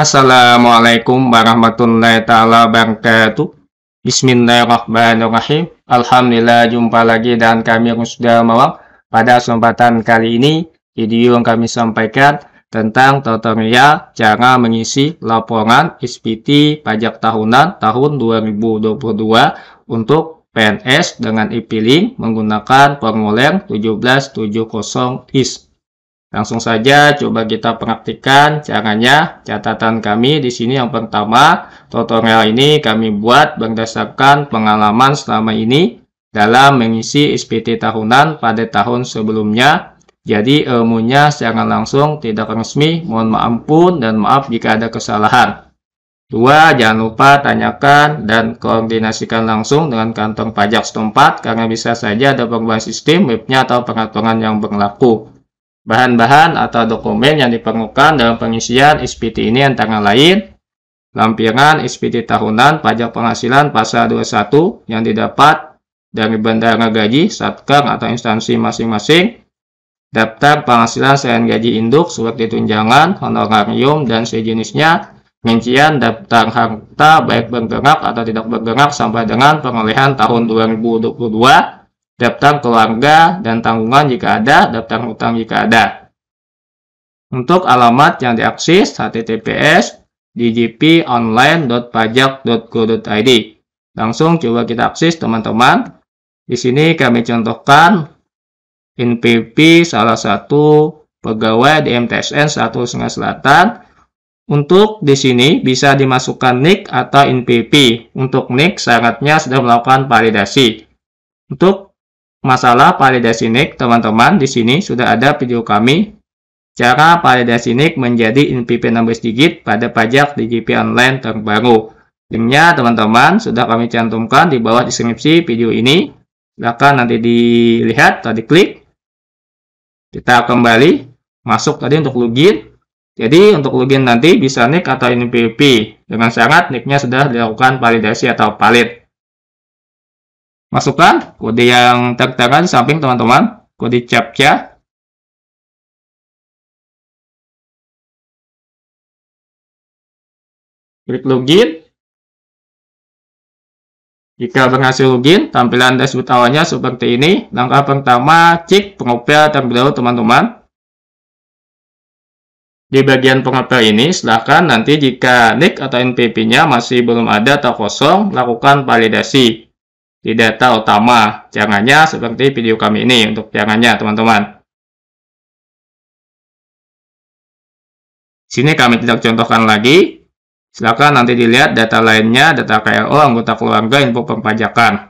Assalamualaikum warahmatullahi taala wabarakatuh. Bismillahirrahmanirrahim. Alhamdulillah jumpa lagi dan kami sudah mawak Pada kesempatan kali ini, video yang kami sampaikan tentang tutorial cara mengisi laporan SPT pajak tahunan tahun 2022 untuk PNS dengan e-billing menggunakan formulir 1770 IS. Langsung saja coba kita praktikkan caranya. Catatan kami di sini yang pertama, tutorial ini kami buat berdasarkan pengalaman selama ini dalam mengisi SPT tahunan pada tahun sebelumnya. Jadi ilmunya secara langsung tidak resmi, mohon maaf pun dan maaf jika ada kesalahan. Dua, jangan lupa tanyakan dan koordinasikan langsung dengan kantor pajak setempat karena bisa saja ada perubahan sistem, webnya atau pengaturan yang berlaku. Bahan-bahan atau dokumen yang diperlukan dalam pengisian SPT ini antara lain lampiran SPT tahunan pajak penghasilan pasal 21 yang didapat dari bendara gaji, satker atau instansi masing-masing, daftar penghasilan selain gaji induk, seperti tunjangan, honorarium, dan sejenisnya, rincian daftar harta baik bergerak atau tidak bergerak sampai dengan pengolehan tahun 2022, daftar keluarga dan tanggungan jika ada, daftar hutang jika ada. Untuk alamat yang diakses https djponline.pajak.go.id. Langsung coba kita akses teman-teman. Di sini kami contohkan NPP salah satu pegawai di MTSN satu Sungai Selatan. Untuk di sini bisa dimasukkan NIK atau NPP. Untuk NIK syaratnya sudah melakukan validasi. Untuk masalah validasi nik teman-teman, di sini sudah ada video kami cara validasi nik menjadi NPP 16 digit pada pajak di GP online terbaru. Linknya teman-teman sudah kami cantumkan di bawah deskripsi video ini. Silahkan nanti dilihat atau diklik. Kita kembali masuk tadi untuk login. Jadi untuk login nanti bisa nick atau NPP dengan sangat nicknya sudah dilakukan validasi atau valid. Masukkan kode yang tertera di samping teman-teman, kode CAPTCHA. Ya. Klik login. Jika berhasil login, tampilan dashboard awalnya seperti ini. Langkah pertama, cek profil terlebih dahulu teman-teman. Di bagian pengupel ini, silahkan nanti jika nick atau NPP-nya masih belum ada atau kosong, lakukan validasi di data utama jangannya seperti video kami ini untuk jangannya teman-teman sini kami tidak contohkan lagi silakan nanti dilihat data lainnya data KLO anggota keluarga info perpajakan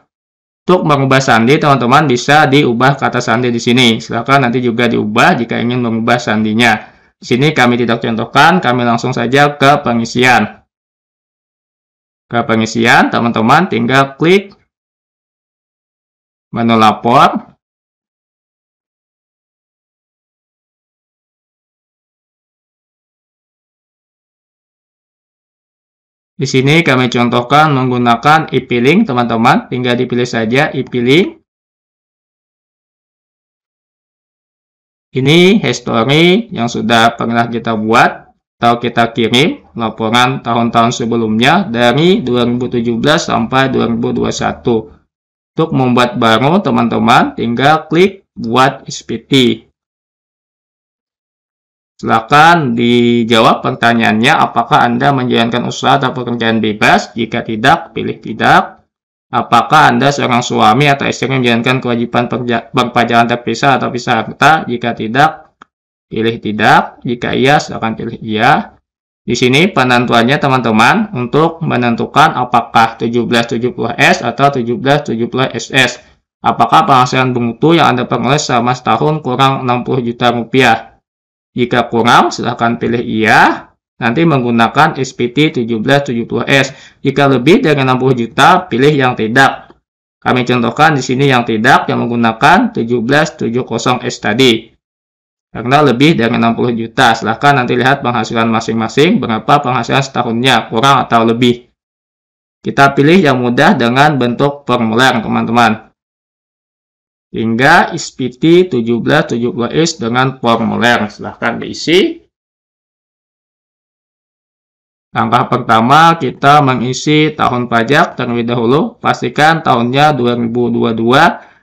untuk mengubah sandi teman-teman bisa diubah kata sandi di sini silakan nanti juga diubah jika ingin mengubah sandinya di sini kami tidak contohkan kami langsung saja ke pengisian ke pengisian teman-teman tinggal klik menu lapor, Di sini kami contohkan menggunakan IP link, teman-teman. Tinggal dipilih saja IP link. Ini history yang sudah pernah kita buat atau kita kirim laporan tahun-tahun sebelumnya dari 2017 sampai 2021. Untuk membuat baru, teman-teman tinggal klik buat SPT. Silakan dijawab pertanyaannya apakah Anda menjalankan usaha atau pekerjaan bebas? Jika tidak, pilih tidak. Apakah Anda seorang suami atau istri yang menjalankan kewajiban perpajakan terpisah atau pisah harta? Jika tidak, pilih tidak. Jika iya, silakan pilih iya. Di sini penentuannya teman-teman untuk menentukan apakah 1770S atau 1770SS. Apakah penghasilan bungutu yang Anda peroleh selama setahun kurang 60 juta rupiah? Jika kurang, silahkan pilih iya. Nanti menggunakan SPT 1770S. Jika lebih dari 60 juta, pilih yang tidak. Kami contohkan di sini yang tidak yang menggunakan 1770S tadi karena lebih dari 60 juta. Silahkan nanti lihat penghasilan masing-masing, berapa penghasilan setahunnya, kurang atau lebih. Kita pilih yang mudah dengan bentuk formulir, teman-teman. Hingga SPT 1770S dengan formulir. Silahkan diisi. Langkah pertama, kita mengisi tahun pajak terlebih dahulu. Pastikan tahunnya 2022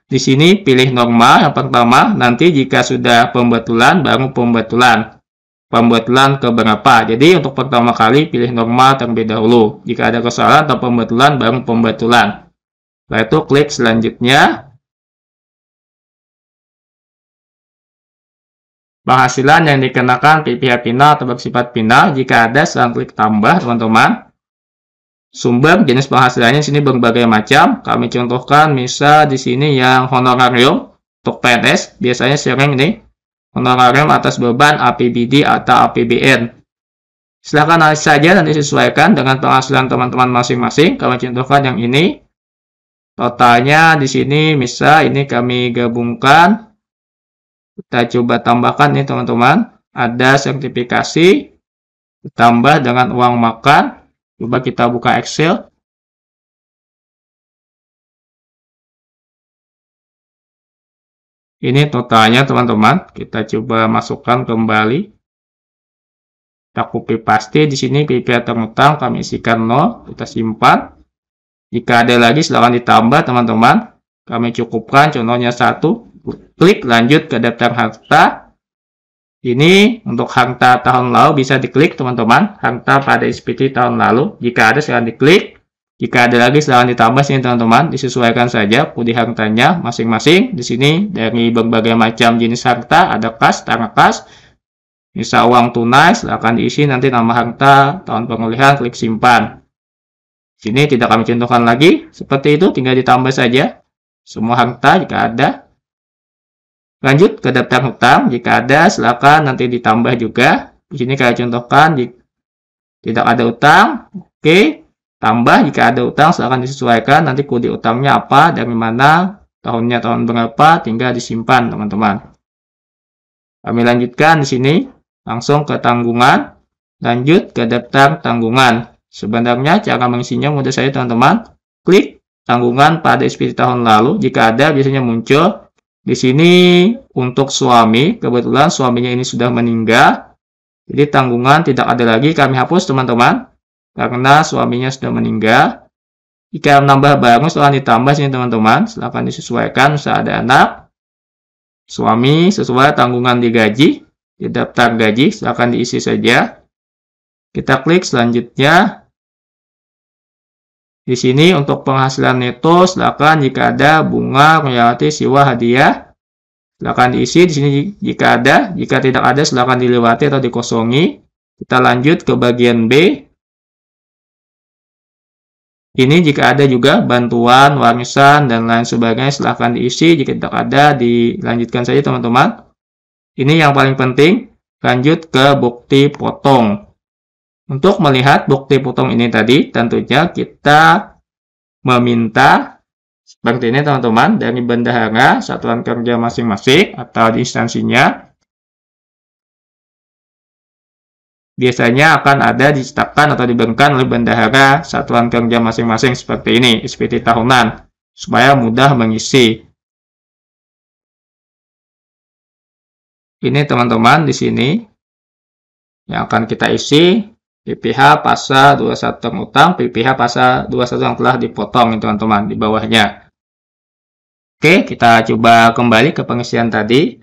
di sini pilih normal yang pertama, nanti jika sudah pembetulan baru pembetulan. Pembetulan keberapa? Jadi untuk pertama kali pilih normal terlebih dahulu. Jika ada kesalahan atau pembetulan baru pembetulan. Setelah itu klik selanjutnya. Penghasilan yang dikenakan pihak final atau bersifat final jika ada, selang klik tambah teman-teman. Sumber jenis penghasilannya di sini berbagai macam. Kami contohkan misal di sini yang honorarium untuk PNS biasanya sering ini honorarium atas beban APBD atau APBN. Silahkan analis saja dan disesuaikan dengan penghasilan teman-teman masing-masing. Kami contohkan yang ini. Totalnya di sini misal ini kami gabungkan. Kita coba tambahkan nih teman-teman. Ada sertifikasi ditambah dengan uang makan Coba kita buka Excel. Ini totalnya teman-teman. Kita coba masukkan kembali. Kita copy paste di sini PP atau utang kami isikan 0, kita simpan. Jika ada lagi silahkan ditambah teman-teman. Kami cukupkan contohnya satu. Klik lanjut ke daftar harta. Ini untuk harta tahun lalu bisa diklik teman-teman. Harta pada SPT tahun lalu. Jika ada silahkan diklik. Jika ada lagi silahkan ditambah sini teman-teman. Disesuaikan saja putih hartanya masing-masing. Di sini dari berbagai macam jenis harta. Ada kas, tanah kas. Bisa uang tunai silahkan diisi nanti nama harta, tahun pengulihan, klik simpan. Di sini tidak kami contohkan lagi. Seperti itu tinggal ditambah saja. Semua harta jika ada Lanjut ke daftar hutang, jika ada silakan nanti ditambah juga. Di sini kayak contohkan tidak ada utang oke. Tambah jika ada utang silakan disesuaikan nanti kode utangnya apa, dari mana, tahunnya tahun berapa, tinggal disimpan teman-teman. Kami lanjutkan di sini langsung ke tanggungan. Lanjut ke daftar tanggungan. Sebenarnya cara mengisinya mudah saya teman-teman. Klik tanggungan pada SPT tahun lalu. Jika ada biasanya muncul di sini untuk suami, kebetulan suaminya ini sudah meninggal. Jadi tanggungan tidak ada lagi kami hapus teman-teman. Karena suaminya sudah meninggal. Jika menambah baru silahkan ditambah sini teman-teman. Silahkan disesuaikan bisa ada anak. Suami sesuai tanggungan di gaji. Di daftar gaji silahkan diisi saja. Kita klik selanjutnya. Di sini untuk penghasilan neto, silakan jika ada bunga, royalti, siwa, hadiah. Silakan diisi di sini jika ada. Jika tidak ada, silakan dilewati atau dikosongi. Kita lanjut ke bagian B. Ini jika ada juga bantuan, warisan, dan lain sebagainya, silakan diisi. Jika tidak ada, dilanjutkan saja teman-teman. Ini yang paling penting. Lanjut ke bukti potong. Untuk melihat bukti potong ini tadi, tentunya kita meminta seperti ini teman-teman dari bendahara satuan kerja masing-masing atau di instansinya. Biasanya akan ada dicetakkan atau diberikan oleh bendahara satuan kerja masing-masing seperti ini, SPT tahunan, supaya mudah mengisi. Ini teman-teman di sini yang akan kita isi PPH Pasal 21 utang, PPH Pasal 21 yang telah dipotong teman-teman di bawahnya. Oke, kita coba kembali ke pengisian tadi.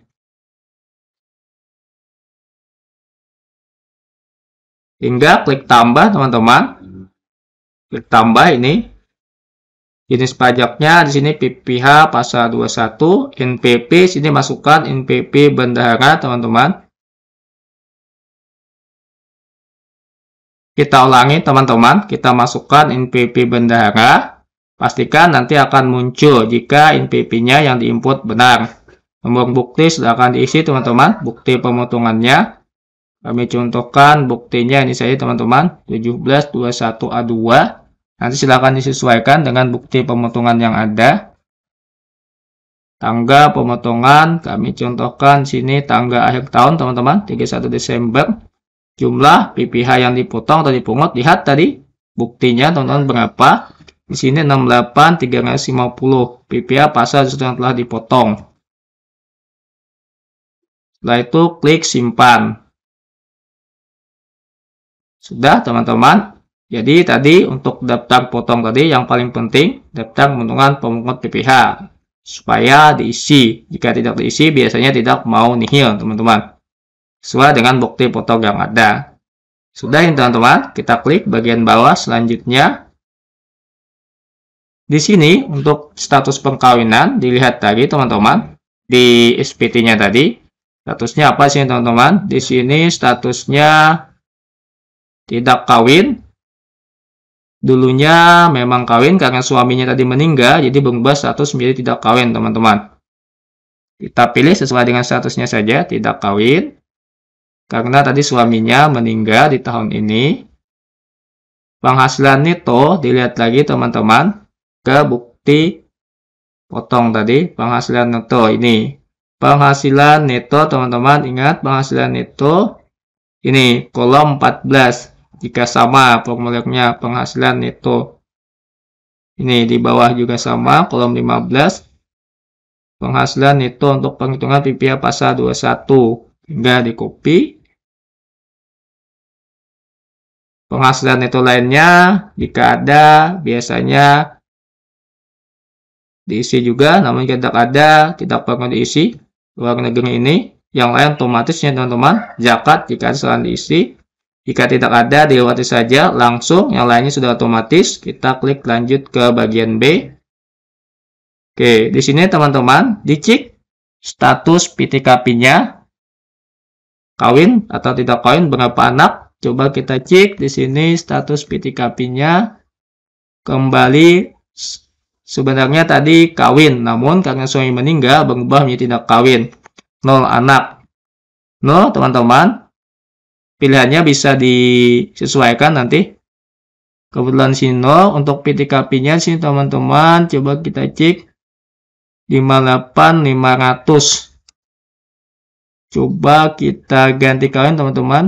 Hingga klik tambah teman-teman. Klik tambah ini. Jenis pajaknya di sini PPH Pasal 21, NPP sini masukkan NPP bendahara teman-teman. Kita ulangi teman-teman, kita masukkan NPP bendahara. Pastikan nanti akan muncul jika NPP-nya yang diinput benar. Nomor bukti sudah akan diisi teman-teman, bukti pemotongannya. Kami contohkan buktinya ini saja teman-teman, 1721A2. Nanti silakan disesuaikan dengan bukti pemotongan yang ada. Tangga pemotongan, kami contohkan sini tangga akhir tahun teman-teman, 31 Desember jumlah PPH yang dipotong atau dipungut. Lihat tadi buktinya teman-teman berapa. Di sini 68.350 PPH pasal yang telah dipotong. Setelah itu klik simpan. Sudah teman-teman. Jadi tadi untuk daftar potong tadi yang paling penting daftar keuntungan pemungut PPH supaya diisi. Jika tidak diisi biasanya tidak mau nihil teman-teman sesuai dengan bukti foto yang ada. Sudah ini teman-teman, kita klik bagian bawah selanjutnya. Di sini untuk status pengkawinan dilihat tadi teman-teman di SPT-nya tadi. Statusnya apa sih teman-teman? Di sini statusnya tidak kawin. Dulunya memang kawin karena suaminya tadi meninggal, jadi berubah status menjadi tidak kawin teman-teman. Kita pilih sesuai dengan statusnya saja, tidak kawin. Karena tadi suaminya meninggal di tahun ini. Penghasilan neto dilihat lagi teman-teman ke bukti potong tadi penghasilan neto ini. Penghasilan neto teman-teman ingat penghasilan neto ini kolom 14 jika sama formulirnya penghasilan neto. Ini di bawah juga sama kolom 15 penghasilan neto untuk penghitungan PPH pasal 21 tinggal di copy penghasilan itu lainnya jika ada biasanya diisi juga namun jika tidak ada tidak perlu diisi luar negeri ini yang lain otomatisnya teman-teman zakat jika ada selain diisi jika tidak ada, dilewati saja langsung. Yang lainnya sudah otomatis. Kita klik lanjut ke bagian B. Oke, di sini teman-teman, dicek status PTKP-nya kawin atau tidak kawin, berapa anak. Coba kita cek di sini status PTKP-nya kembali sebenarnya tadi kawin, namun karena suami meninggal berubah menjadi tidak kawin. 0 anak. 0 teman-teman. Pilihannya bisa disesuaikan nanti. Kebetulan sini 0 untuk PTKP-nya sih teman-teman coba kita cek 58500 Coba kita ganti kalian teman-teman.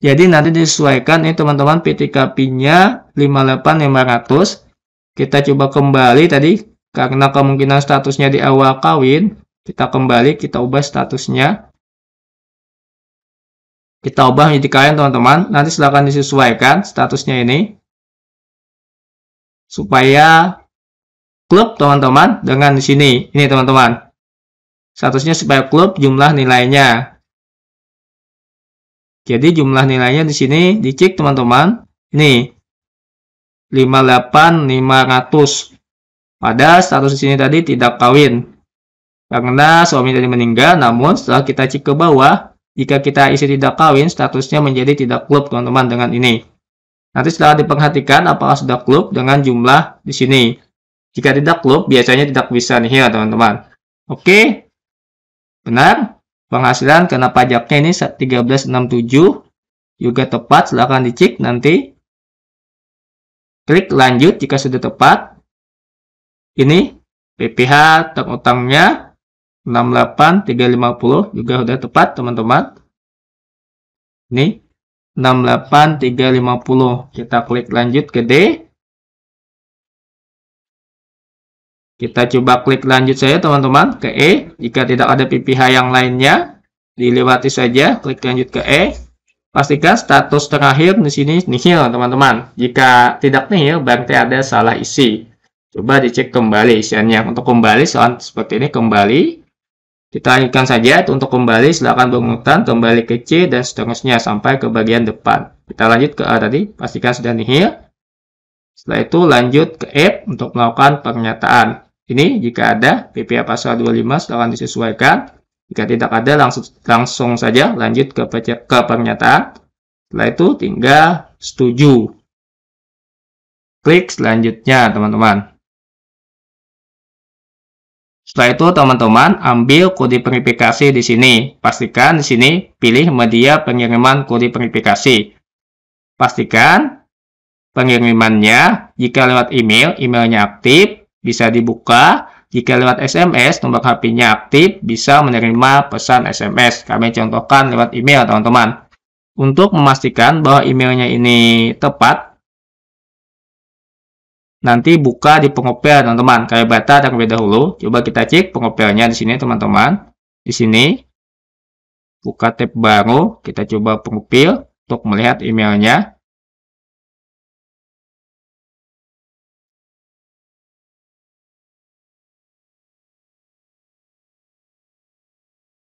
Jadi nanti disesuaikan ini teman-teman PTKP-nya 58500. Kita coba kembali tadi karena kemungkinan statusnya di awal kawin, kita kembali kita ubah statusnya. Kita ubah menjadi kawin teman-teman. Nanti silakan disesuaikan statusnya ini supaya klub teman-teman dengan di sini. Ini teman-teman. Statusnya supaya klub jumlah nilainya. Jadi jumlah nilainya di sini dicek teman-teman. Ini 58500. Pada status di sini tadi tidak kawin. Karena suami tadi meninggal, namun setelah kita cek ke bawah, jika kita isi tidak kawin, statusnya menjadi tidak klub teman-teman dengan ini. Nanti setelah diperhatikan apakah sudah klub dengan jumlah di sini. Jika tidak loop, biasanya tidak bisa nih ya teman-teman. Oke, benar. Penghasilan kena pajaknya ini 1367. Juga tepat, silahkan dicek nanti. Klik lanjut jika sudah tepat. Ini PPH utang-utangnya 68350 juga sudah tepat, teman-teman. Ini 68350. Kita klik lanjut ke D. Kita coba klik lanjut saja teman-teman ke E. Jika tidak ada PPH yang lainnya, dilewati saja, klik lanjut ke E. Pastikan status terakhir di sini nihil teman-teman. Jika tidak nihil, berarti ada salah isi. Coba dicek kembali isiannya. Untuk kembali, soal seperti ini kembali. Kita lanjutkan saja untuk kembali, silakan pengurutan kembali ke C dan seterusnya sampai ke bagian depan. Kita lanjut ke A tadi, pastikan sudah nihil. Setelah itu lanjut ke F untuk melakukan pernyataan ini jika ada PPA pasal 25 setelah disesuaikan. Jika tidak ada langsung langsung saja lanjut ke ke pernyataan. Setelah itu tinggal setuju. Klik selanjutnya teman-teman. Setelah itu teman-teman ambil kode verifikasi di sini. Pastikan di sini pilih media pengiriman kode verifikasi. Pastikan pengirimannya jika lewat email, emailnya aktif bisa dibuka. Jika lewat SMS, tombol HP-nya aktif, bisa menerima pesan SMS. Kami contohkan lewat email, teman-teman. Untuk memastikan bahwa emailnya ini tepat, nanti buka di pengopel, teman-teman. Kayak bata terlebih dahulu. Coba kita cek pengopelnya di sini, teman-teman. Di sini, buka tab baru, kita coba pengopil untuk melihat emailnya.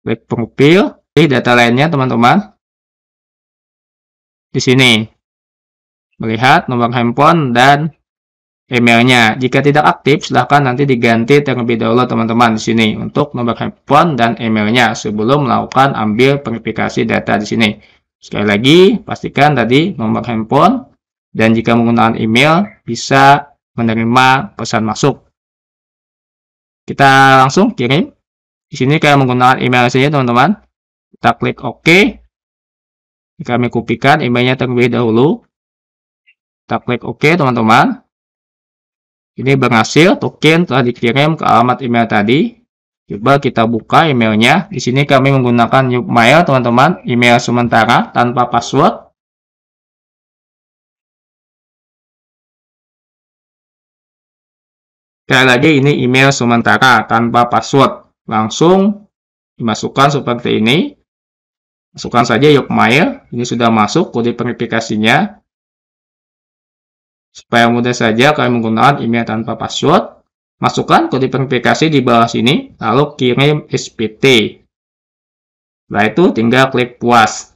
Klik profil, pilih data lainnya teman-teman. Di sini, melihat nomor handphone dan emailnya. Jika tidak aktif, silahkan nanti diganti terlebih dahulu teman-teman di sini untuk nomor handphone dan emailnya sebelum melakukan ambil verifikasi data di sini. Sekali lagi, pastikan tadi nomor handphone dan jika menggunakan email bisa menerima pesan masuk. Kita langsung kirim. Di sini kalian menggunakan email saja teman-teman. Kita klik OK. Kami kopikan emailnya terlebih dahulu. Kita klik OK teman-teman. Ini berhasil token telah dikirim ke alamat email tadi. Coba kita buka emailnya. Di sini kami menggunakan Yubmail teman-teman. Email sementara tanpa password. Sekali lagi ini email sementara tanpa password langsung dimasukkan seperti ini. Masukkan saja mail. ini sudah masuk kode verifikasinya. Supaya mudah saja kalian menggunakan email tanpa password, masukkan kode verifikasi di bawah sini, lalu kirim SPT. Setelah itu tinggal klik puas.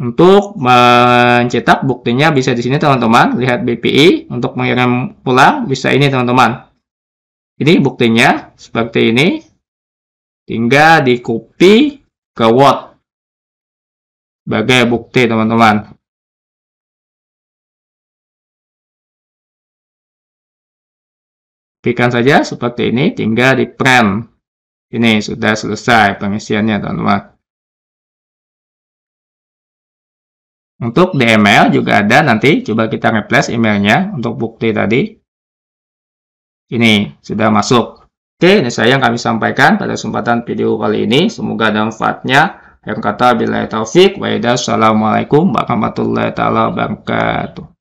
Untuk mencetak buktinya bisa di sini teman-teman, lihat BPI. Untuk mengirim pulang bisa ini teman-teman, ini buktinya seperti ini. Tinggal di copy ke Word. Sebagai bukti teman-teman. Pikan saja seperti ini, tinggal di print. Ini sudah selesai pengisiannya teman-teman. Untuk DML juga ada nanti, coba kita replace emailnya untuk bukti tadi ini sudah masuk. Oke, ini saya yang kami sampaikan pada kesempatan video kali ini. Semoga ada manfaatnya. Yang kata bila taufik, wa Assalamualaikum warahmatullahi taala wabarakatuh.